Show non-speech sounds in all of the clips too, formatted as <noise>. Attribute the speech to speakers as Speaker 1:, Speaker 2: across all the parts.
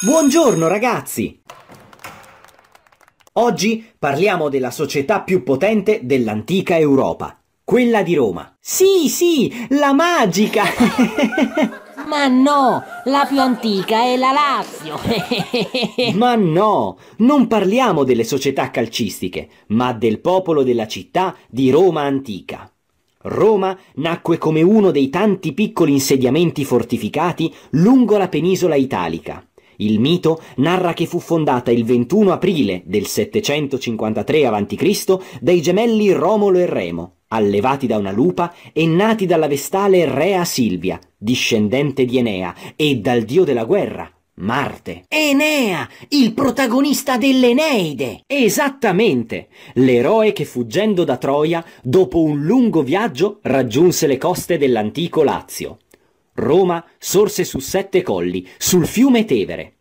Speaker 1: Buongiorno ragazzi! Oggi parliamo della società più potente dell'antica Europa, quella di Roma. Sì, sì, la magica! <laughs> Ma no, la più antica è la Lazio! <laughs> ma no, non parliamo delle società calcistiche, ma del popolo della città di Roma antica. Roma nacque come uno dei tanti piccoli insediamenti fortificati lungo la penisola italica il mito narra che fu fondata il 21 aprile del 753 a.C. dai gemelli Romolo e Remo, allevati da una lupa e nati dalla vestale Rea Silvia, discendente di Enea, e dal dio della guerra, Marte. Enea, il protagonista dell'Eneide! Esattamente! L'eroe che fuggendo da Troia, dopo un lungo viaggio, raggiunse le coste dell'antico Lazio. Roma sorse su sette colli, sul fiume Tevere.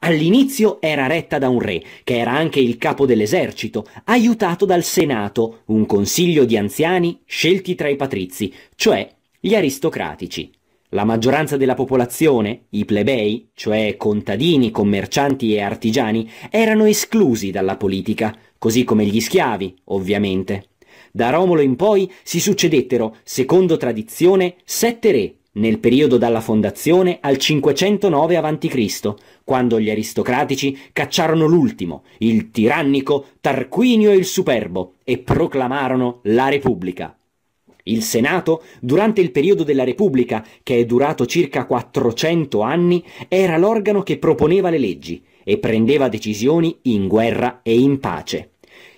Speaker 1: All'inizio era retta da un re, che era anche il capo dell'esercito, aiutato dal Senato, un consiglio di anziani scelti tra i patrizi, cioè gli aristocratici. La maggioranza della popolazione, i plebei, cioè contadini, commercianti e artigiani, erano esclusi dalla politica, così come gli schiavi, ovviamente. Da Romolo in poi si succedettero, secondo tradizione, sette re, nel periodo dalla fondazione al 509 a.C., quando gli aristocratici cacciarono l'ultimo, il tirannico Tarquinio il Superbo, e proclamarono la Repubblica. Il Senato, durante il periodo della Repubblica, che è durato circa 400 anni, era l'organo che proponeva le leggi e prendeva decisioni in guerra e in pace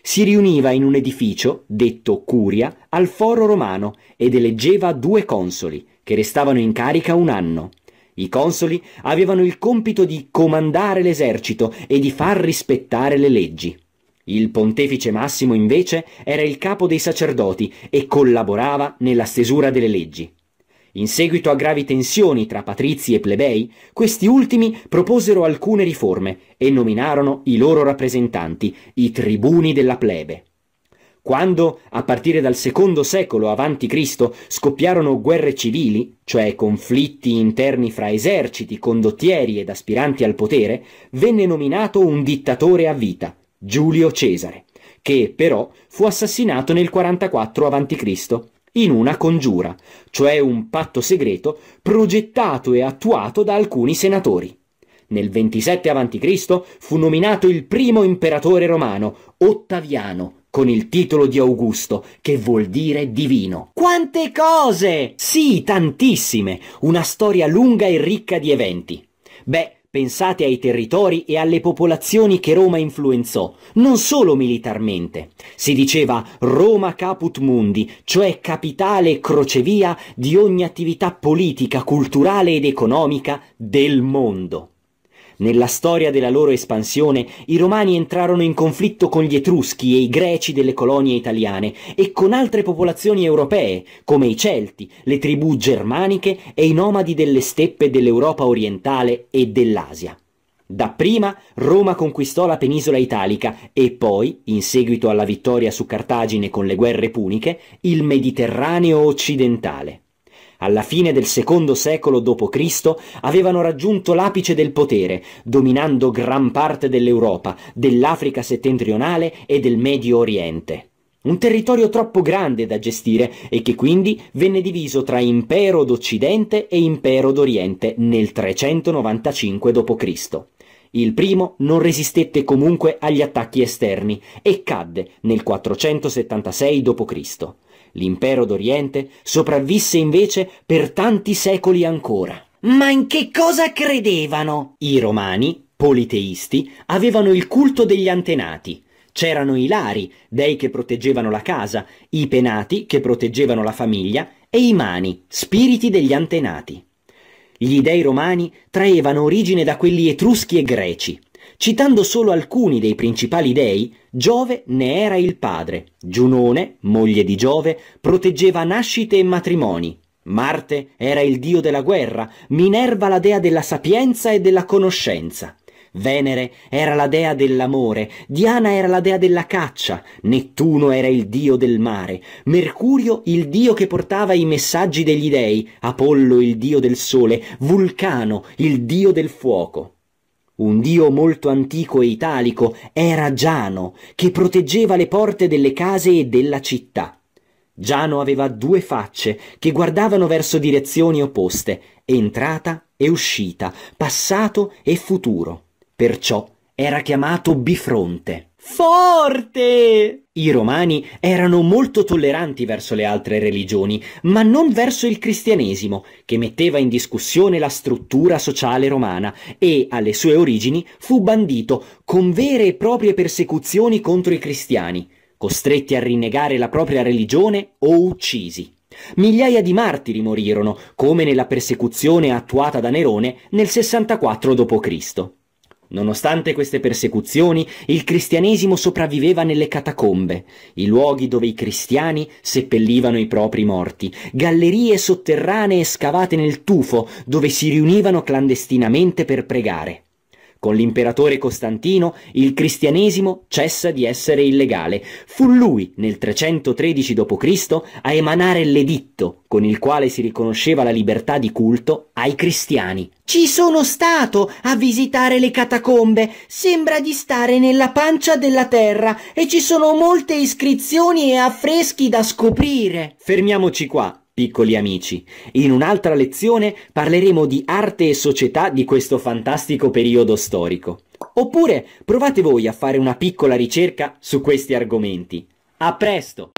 Speaker 1: si riuniva in un edificio, detto Curia, al Foro Romano ed eleggeva due consoli, che restavano in carica un anno. I consoli avevano il compito di comandare l'esercito e di far rispettare le leggi. Il pontefice Massimo invece era il capo dei sacerdoti e collaborava nella stesura delle leggi. In seguito a gravi tensioni tra patrizi e plebei, questi ultimi proposero alcune riforme e nominarono i loro rappresentanti, i tribuni della plebe. Quando, a partire dal secondo secolo a.C., scoppiarono guerre civili, cioè conflitti interni fra eserciti, condottieri ed aspiranti al potere, venne nominato un dittatore a vita, Giulio Cesare, che però fu assassinato nel 44 a.C. in una congiura, cioè un patto segreto progettato e attuato da alcuni senatori. Nel 27 a.C. fu nominato il primo imperatore romano, Ottaviano, con il titolo di Augusto, che vuol dire divino. Quante cose! Sì, tantissime! Una storia lunga e ricca di eventi. Beh, pensate ai territori e alle popolazioni che Roma influenzò, non solo militarmente. Si diceva Roma caput mundi, cioè capitale e crocevia di ogni attività politica, culturale ed economica del mondo. Nella storia della loro espansione, i Romani entrarono in conflitto con gli Etruschi e i Greci delle colonie italiane e con altre popolazioni europee, come i Celti, le tribù germaniche e i nomadi delle steppe dell'Europa orientale e dell'Asia. Dapprima Roma conquistò la penisola italica e poi, in seguito alla vittoria su Cartagine con le guerre puniche, il Mediterraneo occidentale alla fine del secondo secolo d.C., avevano raggiunto l'apice del potere, dominando gran parte dell'Europa, dell'Africa settentrionale e del Medio Oriente. Un territorio troppo grande da gestire e che quindi venne diviso tra impero d'Occidente e impero d'Oriente nel 395 d.C. Il primo non resistette comunque agli attacchi esterni e cadde nel 476 d.C. L'impero d'Oriente sopravvisse invece per tanti secoli ancora. Ma in che cosa credevano? I romani, politeisti, avevano il culto degli antenati. C'erano i lari, dei che proteggevano la casa, i penati, che proteggevano la famiglia, e i mani, spiriti degli antenati. Gli dei romani traevano origine da quelli etruschi e greci. Citando solo alcuni dei principali dei, Giove ne era il padre, Giunone, moglie di Giove, proteggeva nascite e matrimoni, Marte era il dio della guerra, Minerva la dea della sapienza e della conoscenza. Venere era la dea dell'amore, Diana era la dea della caccia, Nettuno era il dio del mare, Mercurio il dio che portava i messaggi degli dei, Apollo il dio del sole, Vulcano il dio del fuoco un dio molto antico e italico, era Giano, che proteggeva le porte delle case e della città. Giano aveva due facce che guardavano verso direzioni opposte, entrata e uscita, passato e futuro. Perciò era chiamato bifronte. Forte! I romani erano molto tolleranti verso le altre religioni, ma non verso il cristianesimo, che metteva in discussione la struttura sociale romana e, alle sue origini, fu bandito con vere e proprie persecuzioni contro i cristiani, costretti a rinnegare la propria religione o uccisi. Migliaia di martiri morirono, come nella persecuzione attuata da Nerone nel 64 d.C. Nonostante queste persecuzioni, il cristianesimo sopravviveva nelle catacombe, i luoghi dove i cristiani seppellivano i propri morti, gallerie sotterranee scavate nel tufo dove si riunivano clandestinamente per pregare. Con l'imperatore Costantino il cristianesimo cessa di essere illegale. Fu lui, nel 313 d.C., a emanare l'editto con il quale si riconosceva la libertà di culto ai cristiani. Ci sono stato a visitare le catacombe, sembra di stare nella pancia della terra e ci sono molte iscrizioni e affreschi da scoprire. Fermiamoci qua. Piccoli amici, in un'altra lezione parleremo di arte e società di questo fantastico periodo storico. Oppure provate voi a fare una piccola ricerca su questi argomenti. A presto!